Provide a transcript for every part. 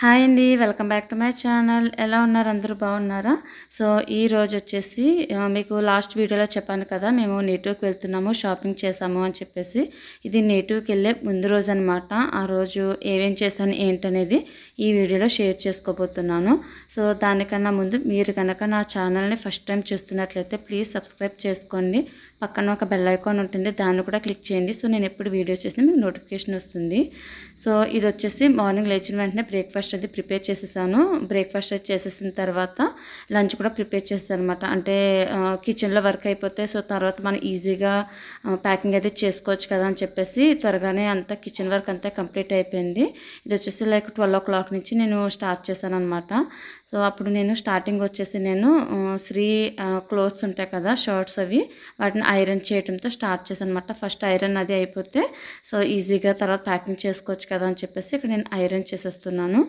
Hi అండి welcome back to my channel ఎలా ఉన్నారు అందరూ బాగున్నారా సో ఈ రోజు వచ్చేసి మీకు లాస్ట్ వీడియోలో చెప్పాను కదా మేము నేటివ్కి వెళ్తున్నాము షాపింగ్ చేసాము అని చెప్పేసి ఇది నేటివ్కి వెళ్ళే ముందు రోజు అనమాట ఆ రోజు ఏమేం చేశాను ఏంటనేది ఈ వీడియోలో షేర్ చేసుకోబోతున్నాను సో దానికన్నా ముందు మీరు కనుక నా ఛానల్ని ఫస్ట్ టైం చూస్తున్నట్లయితే ప్లీజ్ సబ్స్క్రైబ్ చేసుకోండి పక్కన ఒక బెల్ ఐకాన్ ఉంటుంది దాన్ని కూడా క్లిక్ చేయండి సో నేను ఎప్పుడు వీడియోస్ చేసినా మీకు నోటిఫికేషన్ వస్తుంది సో ఇది వచ్చేసి మార్నింగ్ లేచిన వెంటనే బ్రేక్ఫాస్ట్ బ్రేక్ఫాస్ట్ అది ప్రిపేర్ చేసేసాను బ్రేక్ఫాస్ట్ అది చేసేసిన తర్వాత లంచ్ కూడా ప్రిపేర్ చేస్తాను అనమాట అంటే కిచెన్లో వర్క్ అయిపోతే సో తర్వాత మనం ఈజీగా ప్యాకింగ్ అయితే చేసుకోవచ్చు కదా అని చెప్పేసి త్వరగానే అంతా కిచెన్ వర్క్ అంతా కంప్లీట్ అయిపోయింది ఇది వచ్చేసి లైక్ ట్వెల్వ్ ఓ క్లాక్ నుంచి నేను స్టార్ట్ చేశాను అనమాట సో అప్పుడు నేను స్టార్టింగ్ వచ్చేసి నేను శ్రీ క్లోత్స్ ఉంటాయి కదా షర్ట్స్ అవి వాటిని ఐరన్ చేయడంతో స్టార్ట్ చేశాను అనమాట ఫస్ట్ ఐరన్ అది అయిపోతే సో ఈజీగా తర్వాత ప్యాకింగ్ చేసుకోవచ్చు కదా అని చెప్పేసి ఇక్కడ నేను ఐరన్ చేసేస్తున్నాను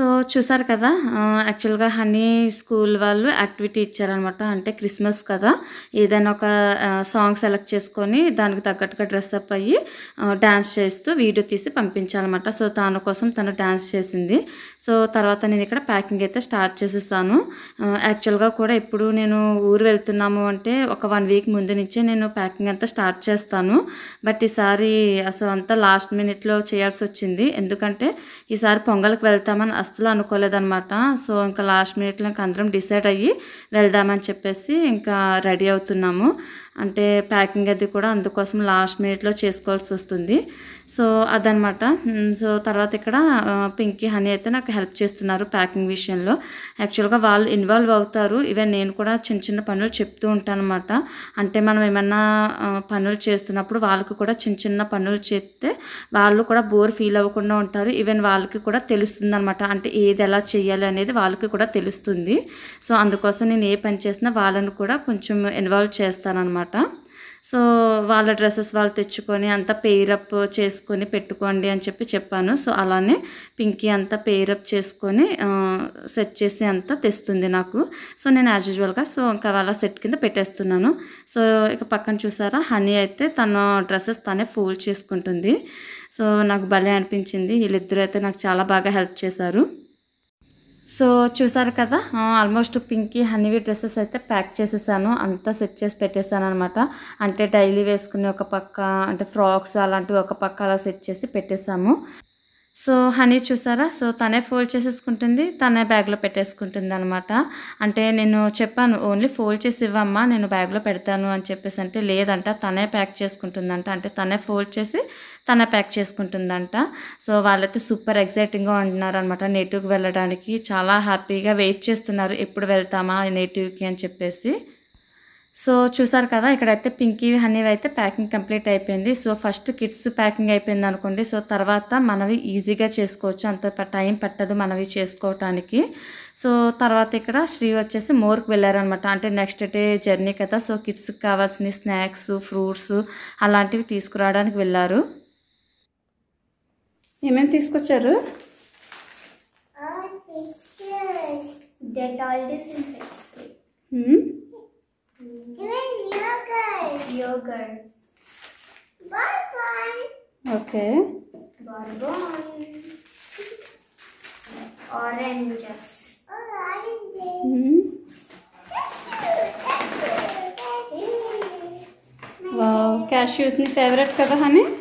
so చూసారు కదా యాక్చువల్గా హనీ స్కూల్ వాళ్ళు యాక్టివిటీ ఇచ్చారనమాట అంటే క్రిస్మస్ కదా ఏదైనా ఒక సాంగ్ సెలెక్ట్ చేసుకొని దానికి తగ్గట్టుగా డ్రెస్అప్ అయ్యి డ్యాన్స్ చేస్తూ వీడియో తీసి పంపించాలన్నమాట సో తాను కోసం తను డ్యాన్స్ చేసింది సో తర్వాత నేను ఇక్కడ ప్యాకింగ్ అయితే స్టార్ట్ చేసేసాను యాక్చువల్గా కూడా ఎప్పుడు నేను ఊరు వెళ్తున్నాము అంటే ఒక వన్ వీక్ ముందు నుంచే నేను ప్యాకింగ్ అంతా స్టార్ట్ చేస్తాను బట్ ఈసారి అసలు అంతా లాస్ట్ మినిట్లో చేయాల్సి వచ్చింది ఎందుకంటే ఈసారి పొంగల్కి వెళ్తామని అసలు అనుకోలేదనమాట సో ఇంకా లాస్ట్ మినిట్లో ఇంకా అందరం డిసైడ్ అయ్యి వెళ్దామని చెప్పేసి ఇంకా రెడీ అవుతున్నాము అంటే ప్యాకింగ్ అది కూడా అందుకోసం లాస్ట్ మినిట్లో చేసుకోవాల్సి వస్తుంది సో అదనమాట సో తర్వాత ఇక్కడ పింకీ హనీ అయితే నాకు హెల్ప్ చేస్తున్నారు ప్యాకింగ్ విషయంలో యాక్చువల్గా వాళ్ళు ఇన్వాల్వ్ అవుతారు ఇవే నేను కూడా చిన్న చిన్న పనులు చెప్తూ ఉంటాను అనమాట అంటే మనం ఏమన్నా పనులు చేస్తున్నప్పుడు వాళ్ళకి కూడా చిన్న చిన్న పనులు చెప్తే వాళ్ళు కూడా బోర్ ఫీల్ అవ్వకుండా ఉంటారు ఈవెన్ వాళ్ళకి కూడా తెలుస్తుంది అనమాట అంటే ఏది ఎలా చేయాలి అనేది వాళ్ళకి కూడా తెలుస్తుంది సో అందుకోసం నేను ఏ పని చేసినా వాళ్ళని కూడా కొంచెం ఇన్వాల్వ్ అనమాట అనమాట సో వాళ్ళ డ్రెస్సెస్ వాళ్ళు తెచ్చుకొని అంతా పేరప్ చేసుకొని పెట్టుకోండి అని చెప్పి చెప్పాను సో అలానే పింకీ అంతా పేరప్ చేసుకొని సెట్ చేసి అంతా తెస్తుంది నాకు సో నేను యాజ్ యూజువల్గా సో ఇంకా వాళ్ళ సెట్ కింద పెట్టేస్తున్నాను సో ఇక పక్కన చూసారా హనీ అయితే తన డ్రెస్సెస్ తనే ఫోల్డ్ చేసుకుంటుంది సో నాకు భలే అనిపించింది వీళ్ళిద్దరూ అయితే నాకు చాలా బాగా హెల్ప్ చేశారు సో చూసారు కదా ఆల్మోస్ట్ పింకి హనీవి డ్రెస్సెస్ అయితే ప్యాక్ చేసేసాను అంతా సెట్ చేసి పెట్టేశాను అనమాట అంటే డైలీ వేసుకునే ఒక పక్క అంటే ఫ్రాక్స్ అలాంటివి ఒక పక్క అలా సెట్ చేసి పెట్టేశాము సో హనీ చూసారా సో తనే ఫోల్డ్ చేసేసుకుంటుంది తనే బ్యాగ్లో పెట్టేసుకుంటుంది అనమాట అంటే నేను చెప్పాను ఓన్లీ ఫోల్డ్ చేసి ఇవ్వమ్మా నేను బ్యాగ్లో పెడతాను అని చెప్పేసి అంటే లేదంట తనే ప్యాక్ చేసుకుంటుందంట అంటే తనే ఫోల్డ్ చేసి తనే ప్యాక్ చేసుకుంటుందంట సో వాళ్ళైతే సూపర్ ఎగ్జైటింగ్గా ఉంటున్నారనమాట నేటివ్కి వెళ్ళడానికి చాలా హ్యాపీగా వెయిట్ చేస్తున్నారు ఎప్పుడు వెళ్తామా నేటివ్కి అని చెప్పేసి సో చూసారు కదా ఇక్కడైతే పింకీ అనేవి అయితే ప్యాకింగ్ కంప్లీట్ అయిపోయింది సో ఫస్ట్ కిడ్స్ ప్యాకింగ్ అయిపోయింది అనుకోండి సో తర్వాత మనవి ఈజీగా చేసుకోవచ్చు అంత టైం పట్టదు మనవి చేసుకోవటానికి సో తర్వాత ఇక్కడ శ్రీ వచ్చేసి మోర్కి వెళ్ళారనమాట అంటే నెక్స్ట్ డే జర్నీ కదా సో కిడ్స్కి కావాల్సిన స్నాక్స్ ఫ్రూట్స్ అలాంటివి తీసుకురావడానికి వెళ్ళారు ఏమేమి తీసుకొచ్చారు Dettol disinfect Okay. Bourbon. Oranges. Oranges. Mm-hmm. Wow, cashews ni favorite kada hame?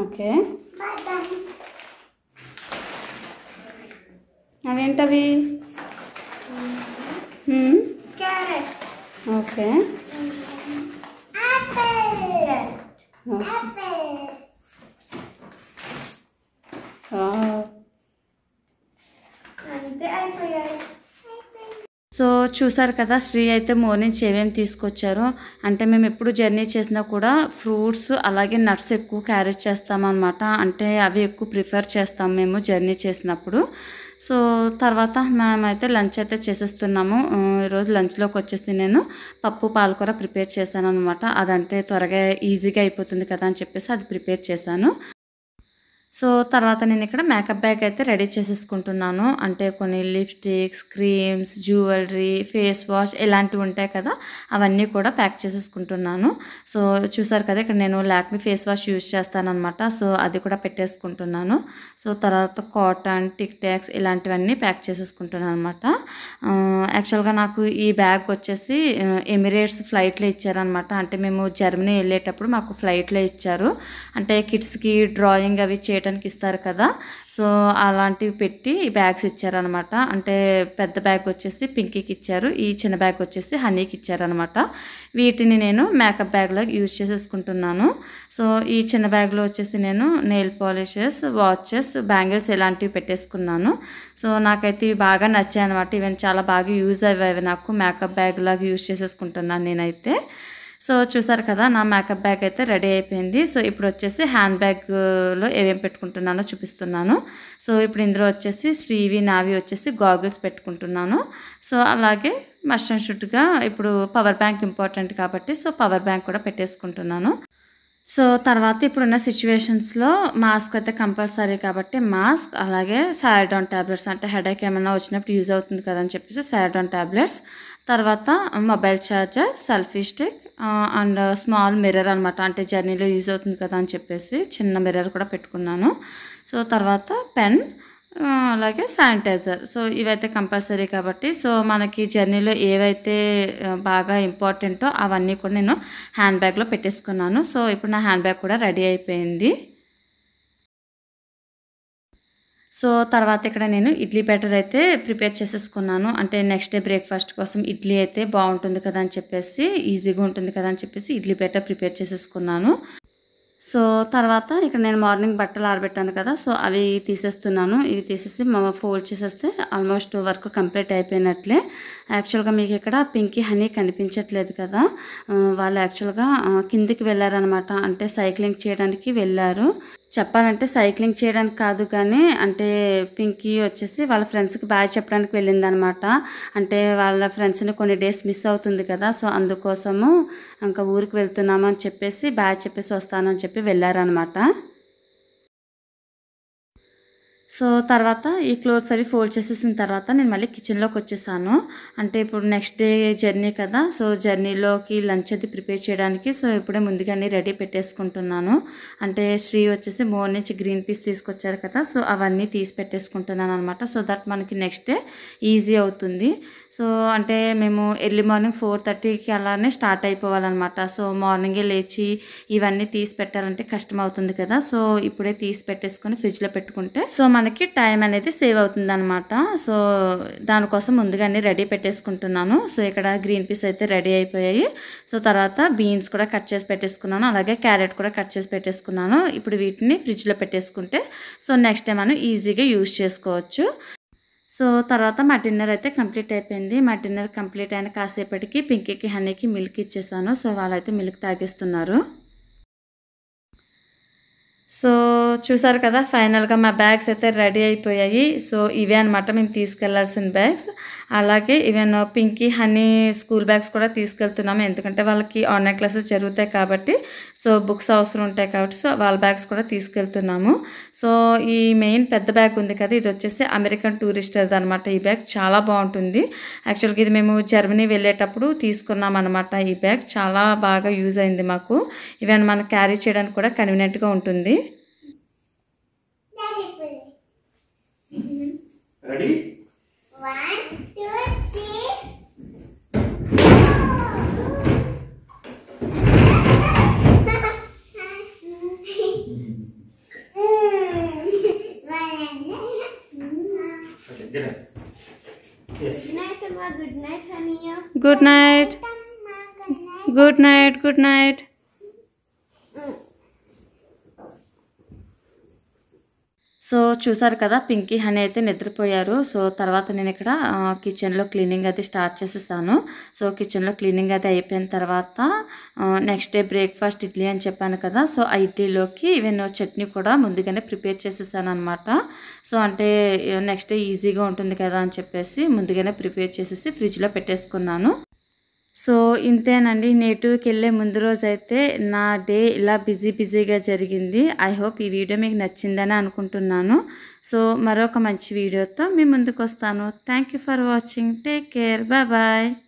Okay mm. అవేంటవి చూసారు కదా శ్రీ అయితే మార్నింగ్ ఏమేమి తీసుకొచ్చారో అంటే మేము ఎప్పుడు జర్నీ చేసినా కూడా ఫ్రూట్స్ అలాగే నట్స్ ఎక్కువ క్యారేజ్ చేస్తామన్నమాట అంటే అవి ఎక్కువ ప్రిఫర్ చేస్తాం మేము జర్నీ చేసినప్పుడు సో తర్వాత మేమైతే లంచ్ అయితే చేసేస్తున్నాము ఈరోజు లంచ్లోకి వచ్చేసి నేను పప్పు పాలకూర ప్రిపేర్ చేశాను అనమాట అదంటే త్వరగా ఈజీగా అయిపోతుంది కదా అని చెప్పేసి అది ప్రిపేర్ చేశాను సో తర్వాత నేను ఇక్కడ మేకప్ బ్యాగ్ అయితే రెడీ చేసేసుకుంటున్నాను అంటే కొన్ని lipsticks creams jewellery face wash ఇలాంటివి ఉంటాయి కదా అవన్నీ కూడా ప్యాక్ చేసేసుకుంటున్నాను సో చూసారు కదా ఇక్కడ నేను ల్యాక్మీ ఫేస్ వాష్ యూజ్ చేస్తానమాట సో అది కూడా పెట్టేసుకుంటున్నాను సో తర్వాత కాటన్ టిక్ ట్యాక్స్ ఇలాంటివన్నీ ప్యాక్ చేసేసుకుంటున్నాను అనమాట యాక్చువల్గా నాకు ఈ బ్యాగ్ వచ్చేసి ఎమిరేట్స్ ఫ్లైట్లో ఇచ్చారనమాట అంటే మేము జర్మనీ వెళ్ళేటప్పుడు మాకు ఫ్లైట్లో ఇచ్చారు అంటే కిడ్స్కి డ్రాయింగ్ అవి చేయడం చేయడానికి ఇస్తారు కదా సో అలాంటివి పెట్టి బ్యాగ్స్ ఇచ్చారనమాట అంటే పెద్ద బ్యాగ్ వచ్చేసి పింకీకి ఇచ్చారు ఈ చిన్న బ్యాగ్ వచ్చేసి హనీకి ఇచ్చారనమాట వీటిని నేను మేకప్ బ్యాగ్లో యూజ్ చేసేసుకుంటున్నాను సో ఈ చిన్న బ్యాగ్లో వచ్చేసి నేను నెయిల్ పాలిషెస్ వాచెస్ బ్యాంగిల్స్ ఇలాంటివి పెట్టేసుకున్నాను సో నాకైతే ఇవి బాగా నచ్చాయి అనమాట ఇవన్నీ చాలా బాగా యూజ్ అయ్యాయి నాకు మేకప్ బ్యాగ్ లాగా యూజ్ చేసేసుకుంటున్నాను నేనైతే సో చూసారు కదా నా మేకప్ బ్యాగ్ అయితే రెడీ అయిపోయింది సో ఇప్పుడు వచ్చేసి హ్యాండ్ బ్యాగ్లో ఏమేమి పెట్టుకుంటున్నానో చూపిస్తున్నాను సో ఇప్పుడు ఇందులో వచ్చేసి శ్రీవి నావి వచ్చేసి గాగుల్స్ పెట్టుకుంటున్నాను సో అలాగే మస్ట్ షుట్గా షుడ్గా ఇప్పుడు పవర్ బ్యాంక్ ఇంపార్టెంట్ కాబట్టి సో పవర్ బ్యాంక్ కూడా పెట్టేసుకుంటున్నాను సో తర్వాత ఇప్పుడున్న సిచ్యువేషన్స్లో మాస్క్ అయితే కంపల్సరీ కాబట్టి మాస్క్ అలాగే సారాడాన్ ట్యాబ్లెట్స్ అంటే హెడేక్ ఏమైనా వచ్చినప్పుడు యూజ్ అవుతుంది కదా అని చెప్పేసి సారాడాన్ ట్యాబ్లెట్స్ తర్వాత mobile charger selfie stick and small mirror అనమాట అంటే జర్నీలో యూజ్ అవుతుంది కదా అని చెప్పేసి చిన్న మిర్రర్ కూడా పెట్టుకున్నాను సో తర్వాత పెన్ అలాగే శానిటైజర్ సో ఇవైతే కంపల్సరీ కాబట్టి సో మనకి జర్నీలో ఏవైతే బాగా ఇంపార్టెంటో అవన్నీ కూడా నేను హ్యాండ్ బ్యాగ్లో పెట్టేసుకున్నాను సో ఇప్పుడు నా హ్యాండ్ బ్యాగ్ కూడా రెడీ అయిపోయింది సో తర్వాత ఇక్కడ నేను ఇడ్లీ బ్యాటర్ అయితే ప్రిపేర్ చేసేసుకున్నాను అంటే నెక్స్ట్ డే బ్రేక్ఫాస్ట్ కోసం ఇడ్లీ అయితే బాగుంటుంది కదా అని చెప్పేసి ఈజీగా ఉంటుంది కదా అని చెప్పేసి ఇడ్లీ బ్యాటర్ ప్రిపేర్ చేసేసుకున్నాను సో తర్వాత ఇక్కడ నేను మార్నింగ్ బట్టలు ఆరబెట్టాను కదా సో అవి తీసేస్తున్నాను ఇవి తీసేసి మా ఫోల్డ్ చేసేస్తే ఆల్మోస్ట్ వర్క్ కంప్లీట్ అయిపోయినట్లే యాక్చువల్గా మీకు ఇక్కడ పింకీ హనీ కనిపించట్లేదు కదా వాళ్ళు యాక్చువల్గా కిందికి వెళ్ళారనమాట అంటే సైక్లింగ్ చేయడానికి వెళ్ళారు చెప్పాలంటే సైక్లింగ్ చేయడానికి కాదు కానీ అంటే పింకీ వచ్చేసి వాళ్ళ ఫ్రెండ్స్కి బాగా చెప్పడానికి వెళ్ళిందనమాట అంటే వాళ్ళ ఫ్రెండ్స్ని కొన్ని డేస్ మిస్ అవుతుంది కదా సో అందుకోసము ఇంకా ఊరికి వెళ్తున్నామని చెప్పేసి బాగా చెప్పేసి వస్తానని చెప్పి వెళ్ళారనమాట సో తర్వాత ఈ క్లోత్స్ అవి ఫోల్డ్ చేసేసిన తర్వాత నేను మళ్ళీ కిచెన్లోకి వచ్చేసాను అంటే ఇప్పుడు నెక్స్ట్ డే జర్నీ కదా సో జర్నీలోకి లంచ్ అది ప్రిపేర్ చేయడానికి సో ఇప్పుడే ముందుగానే రెడీ పెట్టేసుకుంటున్నాను అంటే శ్రీ వచ్చేసి మోర్ నుంచి గ్రీన్ పీస్ తీసుకొచ్చారు కదా సో అవన్నీ తీసి పెట్టేసుకుంటున్నాను అనమాట సో దట్ మనకి నెక్స్ట్ డే ఈజీ అవుతుంది సో అంటే మేము ఎర్లీ మార్నింగ్ ఫోర్ థర్టీకి అలానే స్టార్ట్ అయిపోవాలన్నమాట సో మార్నింగే లేచి ఇవన్నీ తీసి పెట్టాలంటే కష్టం అవుతుంది కదా సో ఇప్పుడే తీసి పెట్టేసుకొని ఫ్రిడ్జ్లో పెట్టుకుంటే సో మనకి టైం అనేది సేవ్ అవుతుంది అనమాట సో దానికోసం ముందుగానే రెడీ పెట్టేసుకుంటున్నాను సో ఇక్కడ గ్రీన్ పీస్ అయితే రెడీ అయిపోయాయి సో తర్వాత బీన్స్ కూడా కట్ చేసి పెట్టేసుకున్నాను అలాగే క్యారెట్ కూడా కట్ చేసి పెట్టేసుకున్నాను ఇప్పుడు వీటిని ఫ్రిడ్జ్లో పెట్టేసుకుంటే సో నెక్స్ట్ టైం మనం ఈజీగా యూజ్ చేసుకోవచ్చు సో తర్వాత మా డిన్నర్ అయితే కంప్లీట్ అయిపోయింది మా డిన్నర్ కంప్లీట్ అయిన కాసేపటికి పింకీకి హనీకి మిల్క్ ఇచ్చేసాను సో వాళ్ళైతే మిల్క్ తాగేస్తున్నారు సో చూసారు కదా ఫైనల్గా మా బ్యాగ్స్ అయితే రెడీ అయిపోయాయి సో ఇవే అనమాట మేము తీసుకెళ్లాల్సిన బ్యాగ్స్ అలాగే even Pinky Honey school bags కూడా తీసుకెళ్తున్నాము ఎందుకంటే వాళ్ళకి ఆన్లైన్ క్లాసెస్ జరుగుతాయి కాబట్టి సో బుక్స్ అవసరం ఉంటాయి కాబట్టి సో వాళ్ళ బ్యాగ్స్ కూడా తీసుకెళ్తున్నాము సో ఈ మెయిన్ పెద్ద బ్యాగ్ ఉంది కదా ఇది వచ్చేసి అమెరికన్ టూరిస్ట్ అనమాట ఈ బ్యాగ్ చాలా బాగుంటుంది యాక్చువల్గా ఇది మేము జర్మనీ వెళ్ళేటప్పుడు తీసుకున్నాం అనమాట ఈ బ్యాగ్ చాలా బాగా యూజ్ అయింది మాకు ఈవెన్ మనం క్యారీ చేయడానికి కూడా కన్వీనియంట్గా ఉంటుంది Ready? One, two, three. good night. Good night, Good night, Good night. Good night. Good night. So చూసారు కదా పింకీ హనీ అయితే నిద్రపోయారు సో తర్వాత నేను ఇక్కడ కిచెన్లో క్లీనింగ్ అయితే స్టార్ట్ చేసేసాను సో కిచెన్లో క్లీనింగ్ అయితే అయిపోయిన తర్వాత నెక్స్ట్ డే బ్రేక్ఫాస్ట్ ఇడ్లీ అని చెప్పాను కదా సో ఆ ఇడ్లీలోకి ఈవెన్ చట్నీ కూడా ముందుగానే ప్రిపేర్ చేసేసాను అనమాట సో అంటే నెక్స్ట్ డే ఈజీగా ఉంటుంది కదా అని చెప్పేసి ముందుగానే ప్రిపేర్ చేసేసి ఫ్రిడ్జ్లో పెట్టేసుకున్నాను సో ఇంతేనండి నేటివ్కి వెళ్ళే ముందు రోజు అయితే నా డే ఇలా బిజీ బిజీగా జరిగింది ఐ హోప్ ఈ వీడియో మీకు నచ్చిందని అనుకుంటున్నాను సో మరొక మంచి వీడియోతో మీ ముందుకు వస్తాను thank for watching take care bye